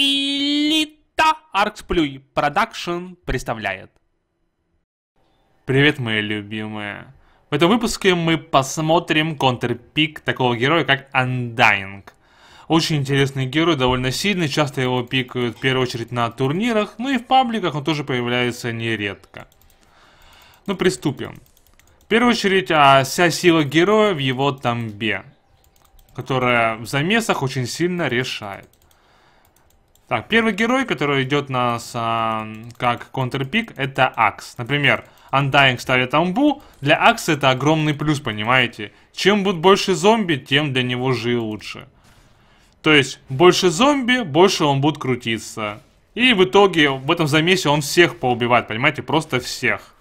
Пилита Арксплюй Продакшн представляет. Привет, мои любимые. В этом выпуске мы посмотрим контрпик такого героя, как Undying. Очень интересный герой, довольно сильный, часто его пикают в первую очередь на турнирах, ну и в пабликах он тоже появляется нередко. Ну, приступим. В первую очередь, а, вся сила героя в его тамбе, которая в замесах очень сильно решает. Так, первый герой, который идет нас а, как контрпик, это Акс. Например, Undying ставит амбу, для Акса это огромный плюс, понимаете? Чем будет больше зомби, тем для него же лучше. То есть, больше зомби, больше он будет крутиться. И в итоге, в этом замесе он всех поубивает, понимаете? Просто всех.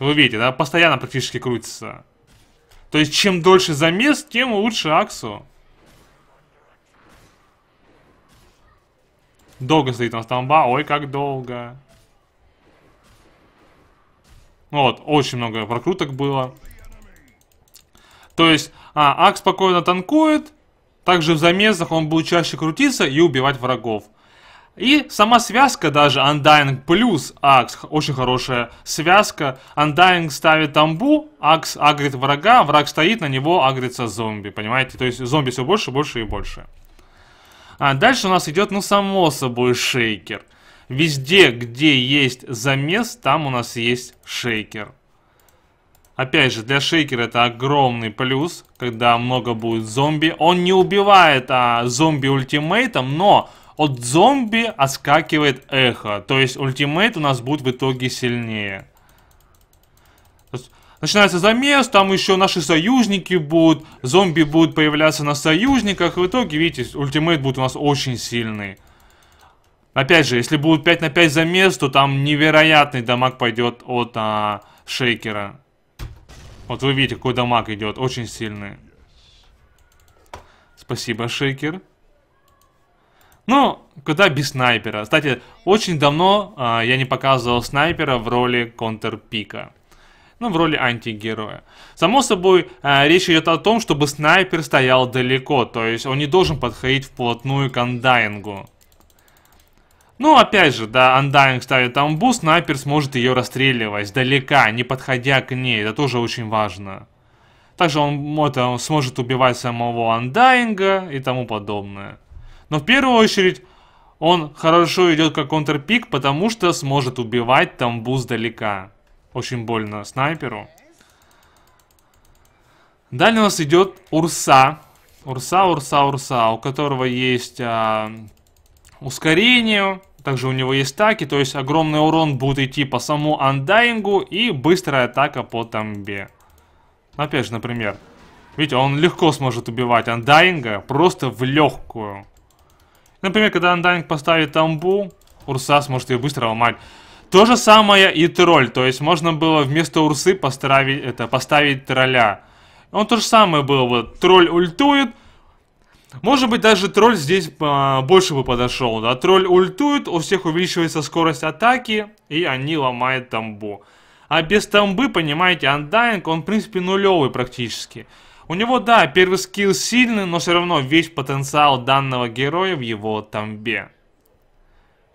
Вы видите, да? Постоянно практически крутится. То есть, чем дольше замес, тем лучше Аксу. Долго стоит у нас ой, как долго. Вот, очень много прокруток было. То есть, а, Ак спокойно танкует, также в замесах он будет чаще крутиться и убивать врагов. И сама связка даже, Undying плюс Акс, очень хорошая связка. Undying ставит тамбу, Акс агрит врага, враг стоит, на него агрится зомби, понимаете? То есть зомби все больше, больше и больше. А дальше у нас идет, ну, само собой, шейкер. Везде, где есть замес, там у нас есть шейкер. Опять же, для шейкера это огромный плюс, когда много будет зомби. Он не убивает а, зомби ультимейтом, но от зомби отскакивает эхо. То есть ультимейт у нас будет в итоге сильнее начинается замес, там еще наши союзники будут, зомби будут появляться на союзниках, и в итоге, видите, ультимейт будет у нас очень сильный. Опять же, если будут 5 на 5 замес, то там невероятный дамаг пойдет от а, шейкера. Вот вы видите, какой дамаг идет, очень сильный. Спасибо, шейкер. Ну, куда без снайпера. Кстати, очень давно а, я не показывал снайпера в роли контрпика ну, в роли антигероя. Само собой, э, речь идет о том, чтобы снайпер стоял далеко, то есть он не должен подходить вплотную к андаингу. Ну, опять же, да, андаинг ставит амбу, снайпер сможет ее расстреливать сдалека, не подходя к ней, это тоже очень важно. Также он, это, он сможет убивать самого андаинга и тому подобное. Но в первую очередь, он хорошо идет как контрпик, потому что сможет убивать тамбу сдалека. Очень больно снайперу. Далее у нас идет Урса. Урса, Урса, Урса, у которого есть а, ускорение, также у него есть таки, то есть огромный урон будет идти по саму Андаингу и быстрая атака по тамбе. Ну, опять же, например, видите, он легко сможет убивать Андаинга просто в легкую. Например, когда Андаинг поставит тамбу, Урса сможет ее быстро ломать. То же самое и тролль, то есть можно было вместо урсы поставить, это, поставить тролля. Он то же самое был, вот, тролль ультует, может быть, даже тролль здесь а, больше бы подошел, да? Тролль ультует, у всех увеличивается скорость атаки, и они ломают тамбу. А без тамбы, понимаете, андайинг, он, в принципе, нулевый практически. У него, да, первый скилл сильный, но все равно весь потенциал данного героя в его тамбе.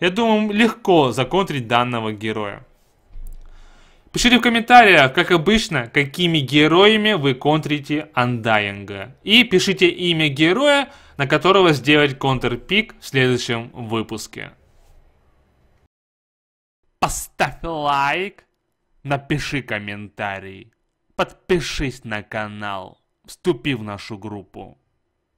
Я думаю, легко законтрить данного героя. Пишите в комментариях, как обычно, какими героями вы контрите Undying. И пишите имя героя, на которого сделать контрпик в следующем выпуске. Поставь лайк, напиши комментарий, подпишись на канал, вступи в нашу группу.